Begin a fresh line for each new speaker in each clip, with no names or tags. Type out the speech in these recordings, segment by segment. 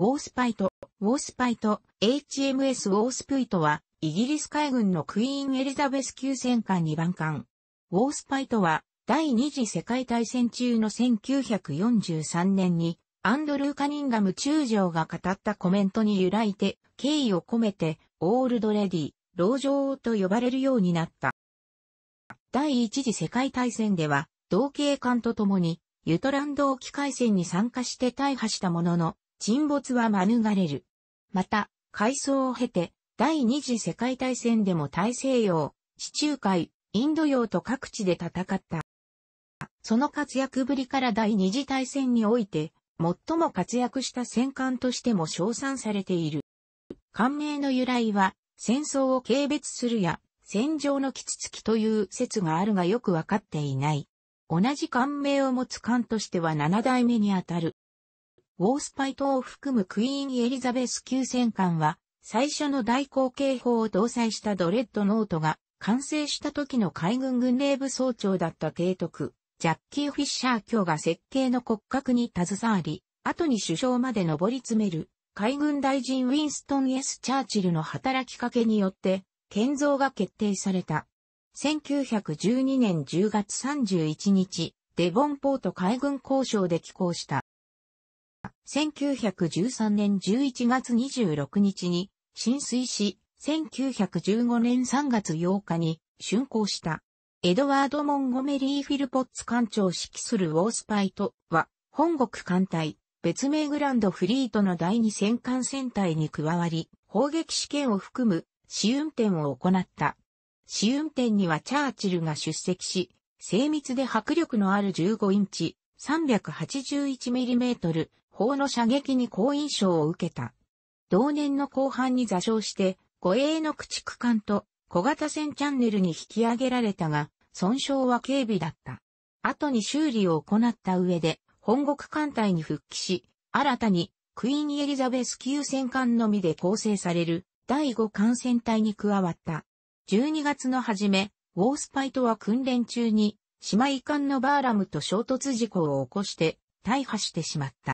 ウォースパイト、ウォースパイト、HMS ウォースプイトは、イギリス海軍のクイーンエリザベス級戦艦2番艦。ウォースパイトは、第二次世界大戦中の1943年に、アンドルー・カニンガム中将が語ったコメントに由来て、敬意を込めて、オールドレディ、老女王と呼ばれるようになった。第一次世界大戦では、同系艦と共に、ユトランド沖海戦に参加して大破したものの、沈没は免れる。また、改装を経て、第二次世界大戦でも大西洋、地中海、インド洋と各地で戦った。その活躍ぶりから第二次大戦において、最も活躍した戦艦としても称賛されている。艦名の由来は、戦争を軽蔑するや、戦場のキツツキという説があるがよくわかっていない。同じ艦名を持つ艦としては7代目にあたる。ウォースパイトを含むクイーンエリザベス級戦艦は、最初の大口径砲を搭載したドレッドノートが、完成した時の海軍軍令部総長だった提督、ジャッキー・フィッシャー卿が設計の骨格に携わり、後に首相まで上り詰める、海軍大臣ウィンストン・ S・ チャーチルの働きかけによって、建造が決定された。1912年10月31日、デボンポート海軍交渉で寄港した。1913年11月26日に浸水し、1915年3月8日に竣工した。エドワード・モンゴメリー・フィルポッツ艦長指揮するウォースパイトは、本国艦隊、別名グランドフリートの第二戦艦戦隊に加わり、砲撃試験を含む試運転を行った。試運転にはチャーチルが出席し、精密で迫力のある15インチ、381mm 砲の射撃に好印象を受けた。同年の後半に座礁して、護衛の駆逐艦と小型船チャンネルに引き上げられたが、損傷は軽微だった。後に修理を行った上で、本国艦隊に復帰し、新たにクイーンエリザベス級戦艦のみで構成される第5艦船隊に加わった。12月の初め、ウォースパイトは訓練中に姉妹艦のバーラムと衝突事故を起こして大破してしまった。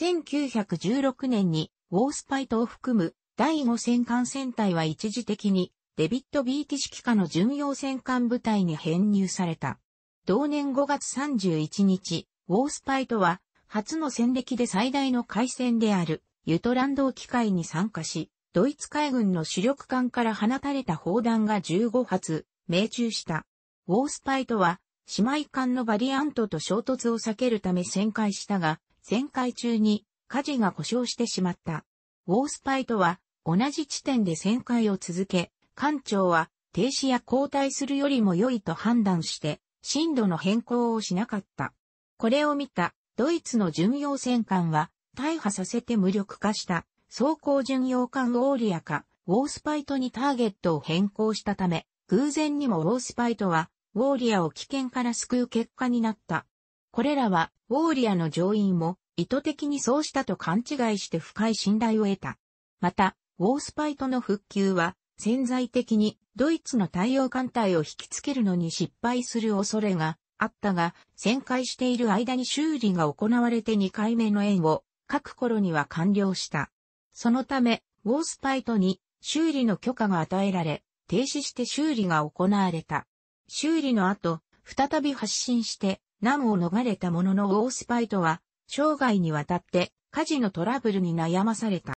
1916年にウォースパイトを含む第5戦艦戦隊は一時的にデビット・ビーティ式下の巡洋戦艦部隊に編入された。同年5月31日、ウォースパイトは初の戦歴で最大の海戦であるユトランド機会に参加し、ドイツ海軍の主力艦から放たれた砲弾が15発、命中した。ウォースパイトは姉妹艦のバリアントと衝突を避けるため旋回したが、旋回中に火事が故障してしまった。ウォースパイとは同じ地点で旋回を続け、艦長は停止や交代するよりも良いと判断して、進路の変更をしなかった。これを見たドイツの巡洋戦艦は大破させて無力化した装甲巡洋艦ウォーリアかウォースパイトにターゲットを変更したため、偶然にもウォースパイトはウォーリアを危険から救う結果になった。これらは、ウォーリアの上院も、意図的にそうしたと勘違いして深い信頼を得た。また、ウォースパイトの復旧は、潜在的にドイツの太陽艦隊を引きつけるのに失敗する恐れがあったが、旋回している間に修理が行われて2回目の縁を各頃には完了した。そのため、ウォースパイトに修理の許可が与えられ、停止して修理が行われた。修理の後、再び発進して難を逃れたもののオースパイトは、生涯にわたって火事のトラブルに悩まされた。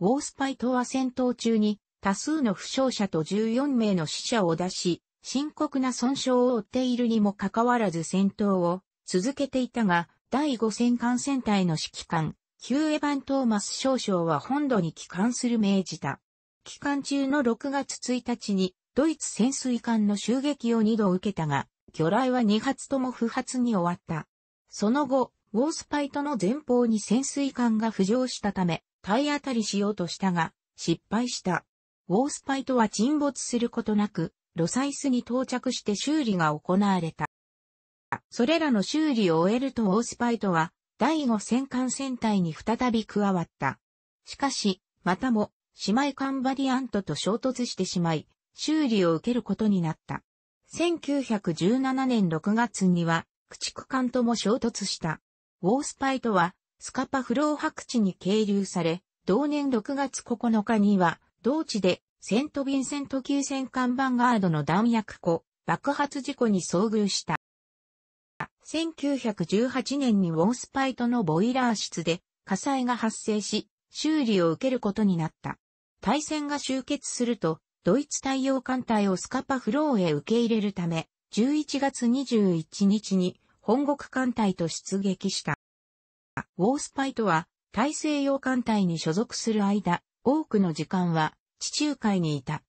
ウォースパイトは戦闘中に多数の負傷者と14名の死者を出し、深刻な損傷を負っているにもかかわらず戦闘を続けていたが、第5戦艦戦隊の指揮官、ヒューエバン・トーマス少将は本土に帰還する命じた。期間中の6月1日に、ドイツ潜水艦の襲撃を2度受けたが、魚雷は2発とも不発に終わった。その後、ウォースパイトの前方に潜水艦が浮上したため、体当たりしようとしたが、失敗した。ウォースパイトは沈没することなく、ロサイスに到着して修理が行われた。それらの修理を終えるとウォースパイトは、第5戦艦戦隊に再び加わった。しかし、またも、姉妹艦バリアントと衝突してしまい、修理を受けることになった。1917年6月には、駆逐艦とも衝突した。ウォースパイトは、スカパフロー白地に係留され、同年6月9日には、同地で、セント・ヴィンセント級戦艦バンガードの弾薬庫、爆発事故に遭遇した。1918年にウォースパイトのボイラー室で火災が発生し、修理を受けることになった。対戦が終結すると、ドイツ太陽艦隊をスカパフローへ受け入れるため、11月21日に本国艦隊と出撃した。ウォースパイとは、大西洋艦隊に所属する間、多くの時間は地中海にいた。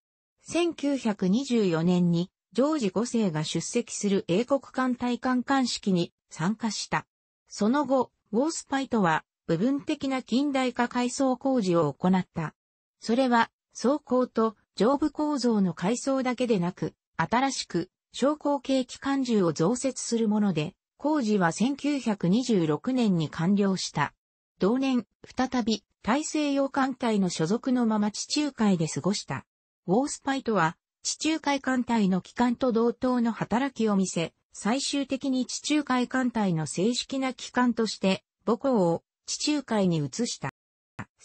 1924年にジョージ5世が出席する英国艦隊艦艦式に参加した。その後、ウォースパイとは部分的な近代化改装工事を行った。それは、装甲と上部構造の階層だけでなく、新しく、昇降系機関銃を増設するもので、工事は1926年に完了した。同年、再び、大西洋艦隊の所属のまま地中海で過ごした。ウォースパイトは、地中海艦隊の機関と同等の働きを見せ、最終的に地中海艦隊の正式な機関として、母校を地中海に移した。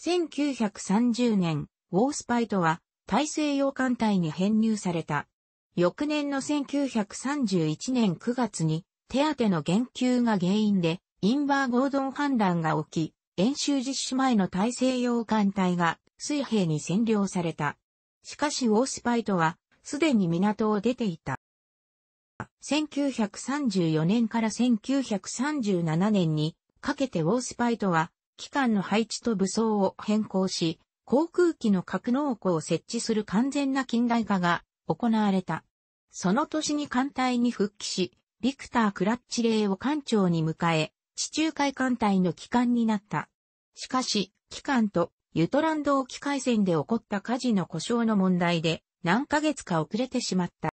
1930年、ウォースパイトは大西洋艦隊に編入された。翌年の1931年9月に手当の減給が原因でインバーゴードン反乱が起き、演習実施前の大西洋艦隊が水兵に占領された。しかしウォースパイトはすでに港を出ていた。1934年から1937年にかけてウォースパイトは機関の配置と武装を変更し、航空機の格納庫を設置する完全な近代化が行われた。その年に艦隊に復帰し、ビクター・クラッチレを艦長に迎え、地中海艦隊の機関になった。しかし、機関とユトランド沖海戦で起こった火事の故障の問題で何ヶ月か遅れてしまった。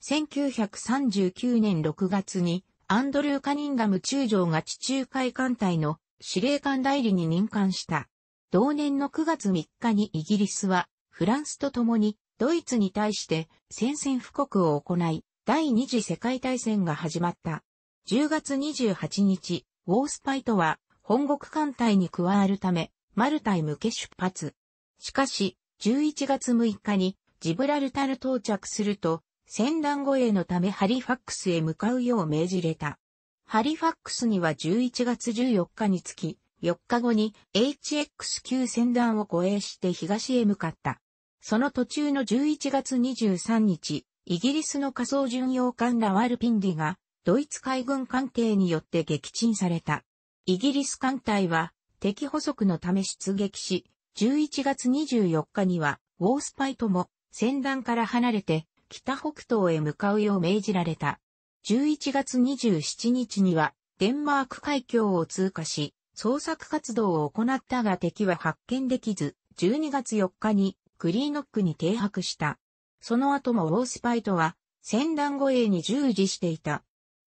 1939年6月にアンドルー・カニンガム中将が地中海艦隊の司令官代理に任官した。同年の9月3日にイギリスは、フランスと共に、ドイツに対して宣戦布告を行い、第二次世界大戦が始まった。10月28日、ウォースパイトは本国艦隊に加わるため、マルタへ向け出発。しかし、11月6日にジブラルタル到着すると、戦乱護衛のためハリファックスへ向かうよう命じれた。ハリファックスには11月14日につき、4日後に HX9 船団を護衛して東へ向かった。その途中の11月23日、イギリスの仮想巡洋艦ラワルピンディが、ドイツ海軍艦艇によって撃沈された。イギリス艦隊は、敵捕捉のため出撃し、11月24日には、ウォースパイとも、船団から離れて、北北東へ向かうよう命じられた。11月27日には、デンマーク海峡を通過し、捜索活動を行ったが敵は発見できず、12月4日にクリーノックに停泊した。その後もウォースパイトは戦乱護衛に従事していた。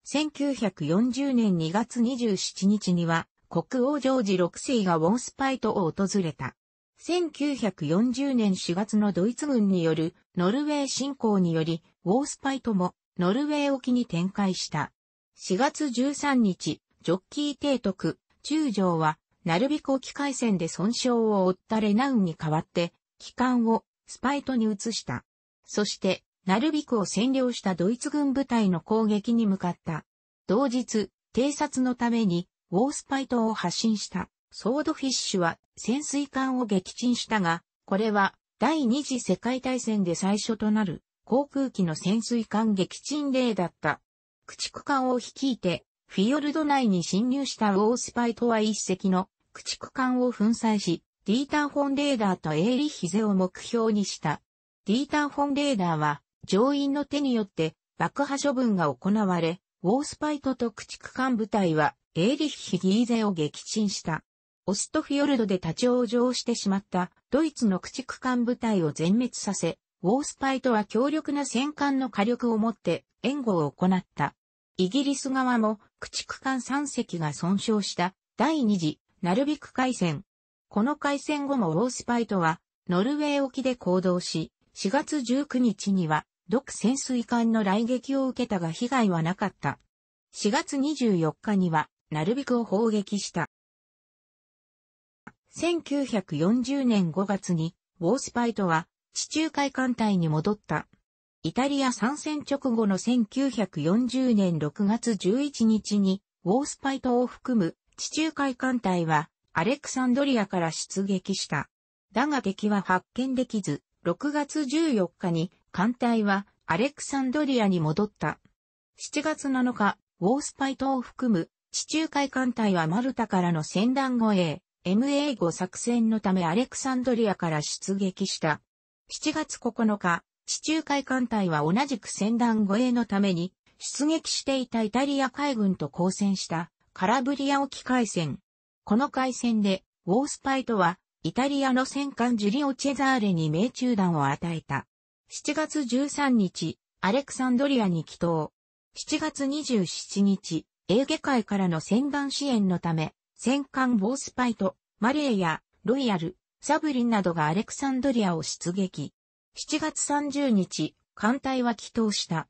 1940年2月27日には国王ジョージ6世がウォースパイトを訪れた。1940年4月のドイツ軍によるノルウェー侵攻により、ウォースパイトもノルウェー沖に展開した。4月13日、ジョッキー提督、中将は、ナルビコ機海戦で損傷を負ったレナウンに代わって、機関をスパイトに移した。そして、ナルビクを占領したドイツ軍部隊の攻撃に向かった。同日、偵察のために、ウォースパイトを発進した、ソードフィッシュは潜水艦を撃沈したが、これは第二次世界大戦で最初となる航空機の潜水艦撃沈例だった。駆逐艦を率いてフィヨルド内に侵入したウォースパイとは一隻の駆逐艦を粉砕し、ディーター・フォン・レーダーとエーリヒゼを目標にした。ディーター・フォン・レーダーは、乗員の手によって爆破処分が行われ、ウォースパイトと駆逐艦部隊はエーリッヒ・ギーゼを撃沈した。オストフィヨルドで立ち往生してしまったドイツの駆逐艦部隊を全滅させ、ウォースパイトは強力な戦艦の火力を持って援護を行った。イギリス側も駆逐艦3隻が損傷した第二次ナルビク海戦。この海戦後もオースパイトはノルウェー沖で行動し、4月19日には独潜水艦の来撃を受けたが被害はなかった。4月24日にはナルビクを砲撃した。1940年5月にウォースパイトは地中海艦隊に戻った。イタリア参戦直後の1940年6月11日に、ウォースパイ島を含む地中海艦隊はアレクサンドリアから出撃した。だが敵は発見できず、6月14日に艦隊はアレクサンドリアに戻った。7月7日、ウォースパイ島を含む地中海艦隊はマルタからの戦団護衛、MA5 作戦のためアレクサンドリアから出撃した。7月9日、地中海艦隊は同じく戦団護衛のために出撃していたイタリア海軍と交戦したカラブリア沖海戦。この海戦でウォースパイとはイタリアの戦艦ジュリオ・チェザーレに命中弾を与えた。7月13日、アレクサンドリアに帰島。7月27日、エーゲ海からの戦艦支援のため、戦艦ボースパイと、マレーや、ロイヤル、サブリンなどがアレクサンドリアを出撃。7月30日、艦隊は祈祷した。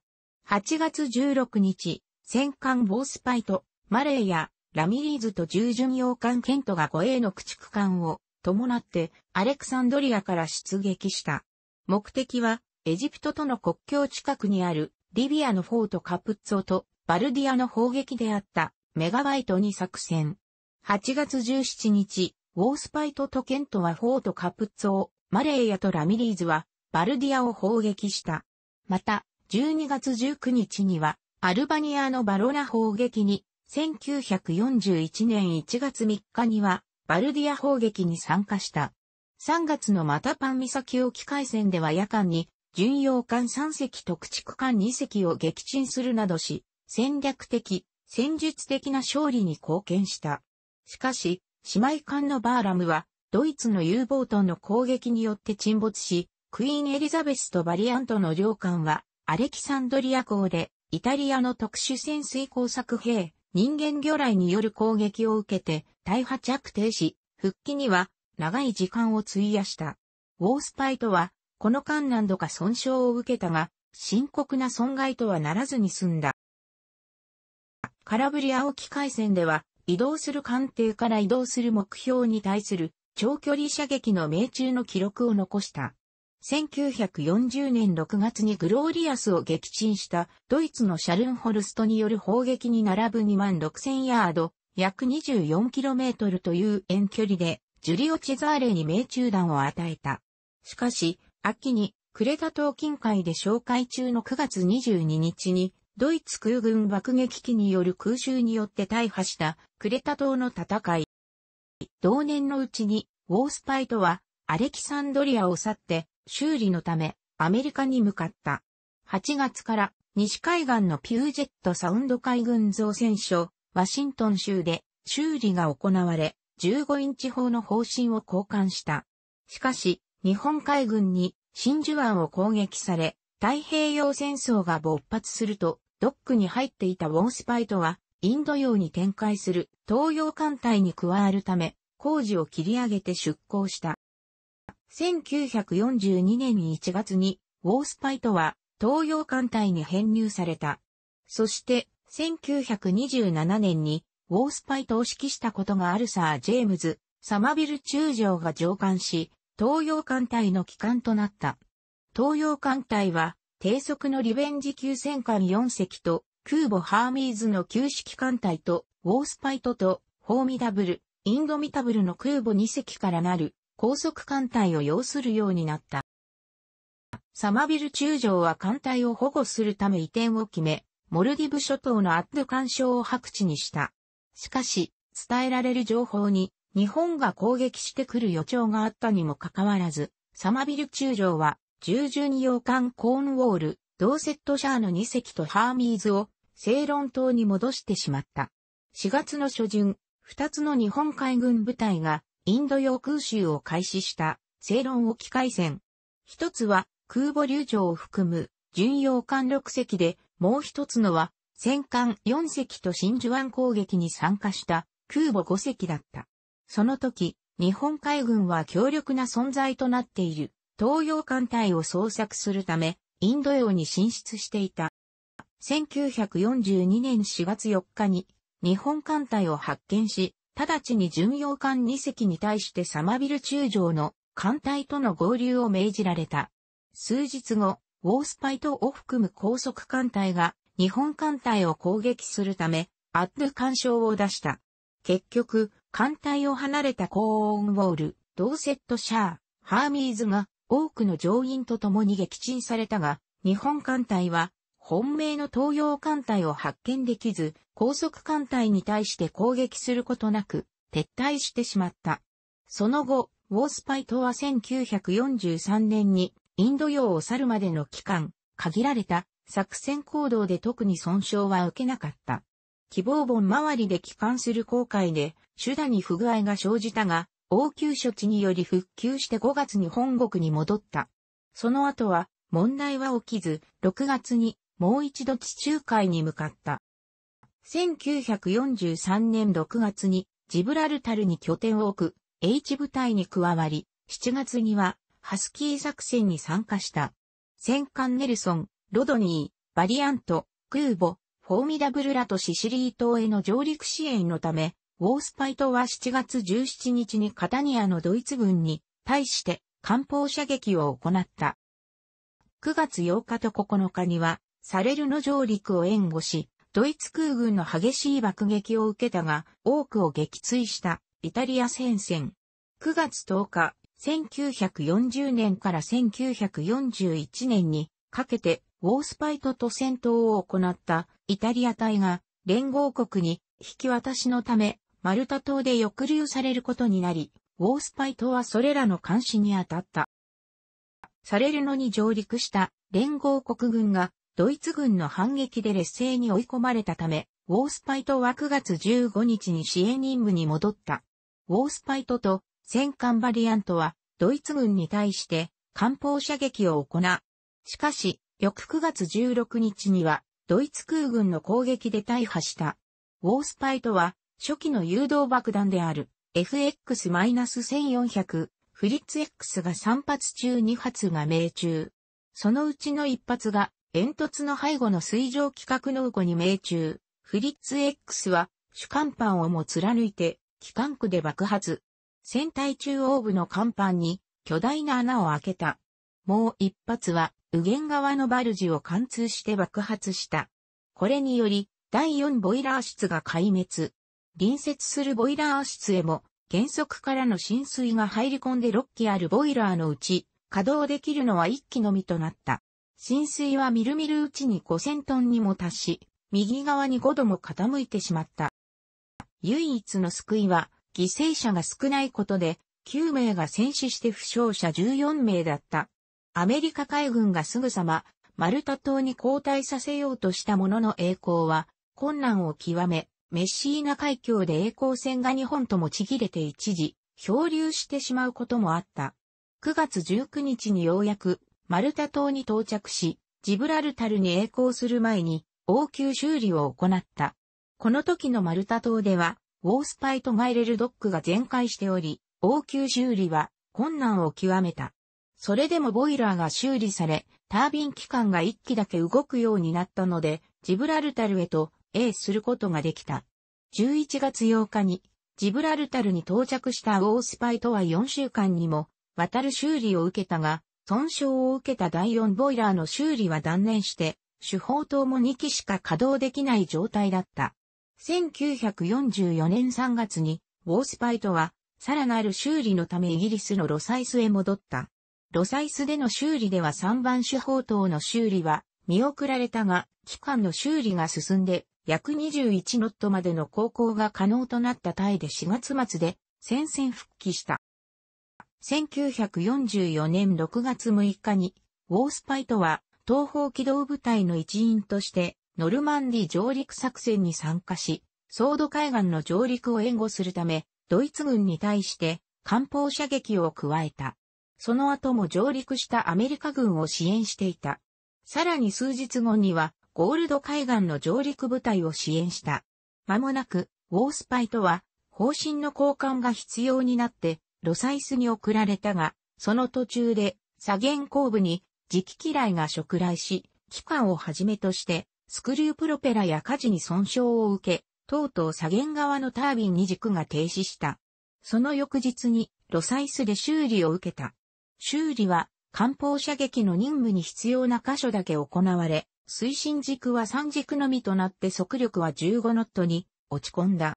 8月16日、戦艦ボースパイと、マレーや、ラミリーズと従巡洋艦ケントが護衛の駆逐艦を、伴って、アレクサンドリアから出撃した。目的は、エジプトとの国境近くにある、リビアのフォートカプッツォと、バルディアの砲撃であった、メガバイトに作戦。8月17日、ウォースパイトとケントはフォートカプッツォを、マレーヤとラミリーズはバルディアを砲撃した。また、12月19日には、アルバニアのバロラ砲撃に、1941年1月3日には、バルディア砲撃に参加した。3月のマタパン岬沖海戦では夜間に、巡洋艦3隻と駆逐艦2隻を撃沈するなどし、戦略的、戦術的な勝利に貢献した。しかし、姉妹艦のバーラムは、ドイツの U ボートの攻撃によって沈没し、クイーンエリザベスとバリアントの領艦は、アレキサンドリア港で、イタリアの特殊潜水工作兵、人間魚雷による攻撃を受けて、大破着停し、復帰には、長い時間を費やした。ウォースパイとは、この間何度か損傷を受けたが、深刻な損害とはならずに済んだ。カラブリア沖海戦では、移動する艦艇から移動する目標に対する長距離射撃の命中の記録を残した。1940年6月にグローリアスを撃沈したドイツのシャルンホルストによる砲撃に並ぶ2万6000ヤード、約 24km という遠距離でジュリオ・チェザーレに命中弾を与えた。しかし、秋にクレタ島近海で紹介中の9月22日にドイツ空軍爆撃機による空襲によって大破したクレタ島の戦い。同年のうちにウォースパイトはアレキサンドリアを去って修理のためアメリカに向かった。8月から西海岸のピュージェットサウンド海軍造船所、ワシントン州で修理が行われ、15インチ砲の方針を交換した。しかし、日本海軍に真珠湾を攻撃され、太平洋戦争が勃発すると、ドックに入っていたウォースパイトは、インド洋に展開する東洋艦隊に加わるため、工事を切り上げて出港した。1942年1月に、ウォースパイトは東洋艦隊に編入された。そして、1927年に、ウォースパイトを指揮したことがあるサー・ジェームズ、サマビル中将が上官し、東洋艦隊の機関となった。東洋艦隊は、低速のリベンジ級戦艦4隻と、空母ハーミーズの旧式艦隊と、ウォースパイトと、ホーミダブル、インドミタブルの空母2隻からなる、高速艦隊を要するようになった。サマビル中将は艦隊を保護するため移転を決め、モルディブ諸島のアッド干渉を白地にした。しかし、伝えられる情報に、日本が攻撃してくる予兆があったにもかかわらず、サマビル中将は、従順洋艦コーンウォール、ドーセットシャーの2隻とハーミーズを、セイロン島に戻してしまった。4月の初旬、2つの日本海軍部隊が、インド洋空襲を開始した正論沖海戦。一つは空母流暢を含む巡洋艦6隻で、もう一つのは戦艦4隻と真珠湾攻撃に参加した空母5隻だった。その時、日本海軍は強力な存在となっている東洋艦隊を捜索するため、インド洋に進出していた。1942年4月4日に日本艦隊を発見し、直ちに巡洋艦2隻に対してサマビル中将の艦隊との合流を命じられた。数日後、ウォースパイトを含む高速艦隊が日本艦隊を攻撃するため、アッド干渉を出した。結局、艦隊を離れたコーンウォール、ドーセットシャー、ハーミーズが多くの乗員と共に撃沈されたが、日本艦隊は本命の東洋艦隊を発見できず、高速艦隊に対して攻撃することなく、撤退してしまった。その後、ウォースパイ島は1943年にインド洋を去るまでの期間、限られた作戦行動で特に損傷は受けなかった。希望本周りで帰還する航海で手段に不具合が生じたが、応急処置により復旧して5月に本国に戻った。その後は問題は起きず、6月にもう一度地中海に向かった。1943年6月にジブラルタルに拠点を置く H 部隊に加わり、7月にはハスキー作戦に参加した。戦艦ネルソン、ロドニー、バリアント、クーボ、フォーミダブルラとシシリー島への上陸支援のため、ウォースパイトは7月17日にカタニアのドイツ軍に対して艦砲射撃を行った。9月8日と9日にはサレルの上陸を援護し、ドイツ空軍の激しい爆撃を受けたが、多くを撃墜したイタリア戦線。9月10日、1940年から1941年にかけてウォースパイトと戦闘を行ったイタリア隊が連合国に引き渡しのためマルタ島で抑留されることになり、ウォースパイトはそれらの監視に当たった。サレルノに上陸した連合国軍がドイツ軍の反撃で劣勢に追い込まれたため、ウォースパイトは9月15日に支援任務に戻った。ウォースパイトと戦艦バリアントはドイツ軍に対して艦砲射撃を行う。しかし、翌9月16日にはドイツ空軍の攻撃で大破した。ウォースパイトは初期の誘導爆弾である FX-1400 フリッツ X が3発中2発が命中。そのうちの1発が煙突の背後の水上規格の右に命中、フリッツ X は主甲板をも貫いて、機関区で爆発。船体中央部の甲板に巨大な穴を開けた。もう一発は、右舷側のバルジを貫通して爆発した。これにより、第4ボイラー室が壊滅。隣接するボイラー室へも、原則からの浸水が入り込んで6機あるボイラーのうち、稼働できるのは1機のみとなった。浸水はみるみるうちに5000トンにも達し、右側に5度も傾いてしまった。唯一の救いは、犠牲者が少ないことで、9名が戦死して負傷者14名だった。アメリカ海軍がすぐさま、マルタ島に交代させようとしたものの栄光は、困難を極め、メッシーナ海峡で栄光船が日本ともちぎれて一時、漂流してしまうこともあった。9月19日にようやくマルタ島に到着し、ジブラルタルに栄光する前に、応急修理を行った。この時のマルタ島では、ウォースパイとガイレルドックが全開しており、応急修理は困難を極めた。それでもボイラーが修理され、タービン機関が1機だけ動くようになったので、ジブラルタルへと、A することができた。11月8日に、ジブラルタルに到着したウォースパイとは4週間にも、渡る修理を受けたが、損傷を受けた第4ボイラーの修理は断念して、手法灯も2機しか稼働できない状態だった。1944年3月に、ウォースパイトは、さらなる修理のためイギリスのロサイスへ戻った。ロサイスでの修理では3番手法灯の修理は見送られたが、機関の修理が進んで約21ノットまでの航行が可能となったタイで4月末で戦線復帰した。1944年6月6日に、ウォースパイトは東方機動部隊の一員として、ノルマンディ上陸作戦に参加し、ソード海岸の上陸を援護するため、ドイツ軍に対して艦砲射撃を加えた。その後も上陸したアメリカ軍を支援していた。さらに数日後には、ゴールド海岸の上陸部隊を支援した。間もなく、ウォースパイとは、方針の交換が必要になって、ロサイスに送られたが、その途中で左舷後部に磁気機雷が触来し、機関をはじめとして、スクリュープロペラや火事に損傷を受け、とうとう左舷側のタービンに軸が停止した。その翌日に、ロサイスで修理を受けた。修理は、艦砲射撃の任務に必要な箇所だけ行われ、推進軸は3軸のみとなって速力は15ノットに落ち込んだ。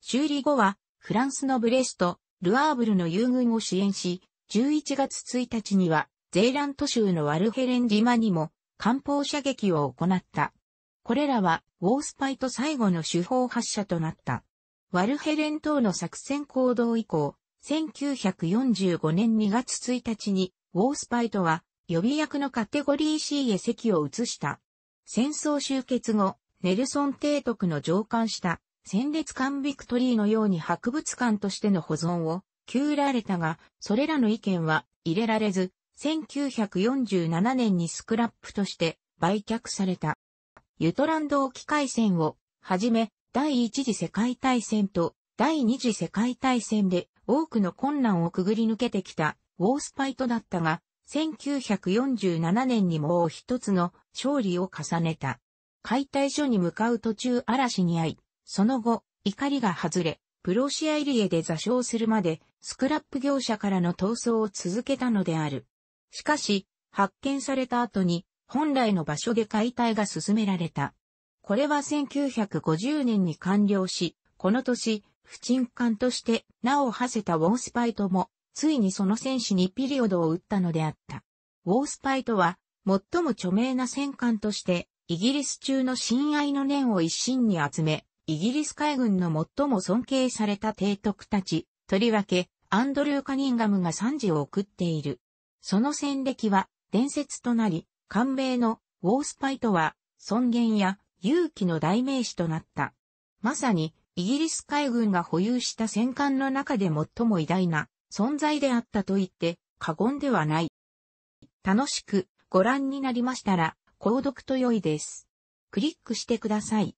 修理後は、フランスのブレスト、ルアーブルの友軍を支援し、11月1日には、ゼーラント州のワルヘレン島にも、艦砲射撃を行った。これらは、ウォースパイと最後の手法発射となった。ワルヘレン島の作戦行動以降、1945年2月1日に、ウォースパイとは、予備役のカテゴリー C へ席を移した。戦争終結後、ネルソン提督の上官した戦列艦ビクトリーのように博物館としての保存を旧られたが、それらの意見は入れられず、1947年にスクラップとして売却された。ユトランド沖海戦をはじめ、第一次世界大戦と第二次世界大戦で多くの困難をくぐり抜けてきたウォースパイトだったが、1947年にもう一つの勝利を重ねた。解体所に向かう途中嵐に遭い、その後、怒りが外れ、プロシア入江で座礁するまで、スクラップ業者からの逃走を続けたのである。しかし、発見された後に、本来の場所で解体が進められた。これは1950年に完了し、この年、不沈艦として名を馳せたウォースパイトも、ついにその戦士にピリオドを打ったのであった。ウォースパイトは、最も著名な戦艦として、イギリス中の親愛の念を一心に集め、イギリス海軍の最も尊敬された提督たち、とりわけ、アンドリュー・カニンガムが賛辞を送っている。その戦歴は伝説となり、官米のウォースパイとは尊厳や勇気の代名詞となった。まさにイギリス海軍が保有した戦艦の中で最も偉大な存在であったと言って過言ではない。楽しくご覧になりましたら、購読と良いです。クリックしてください。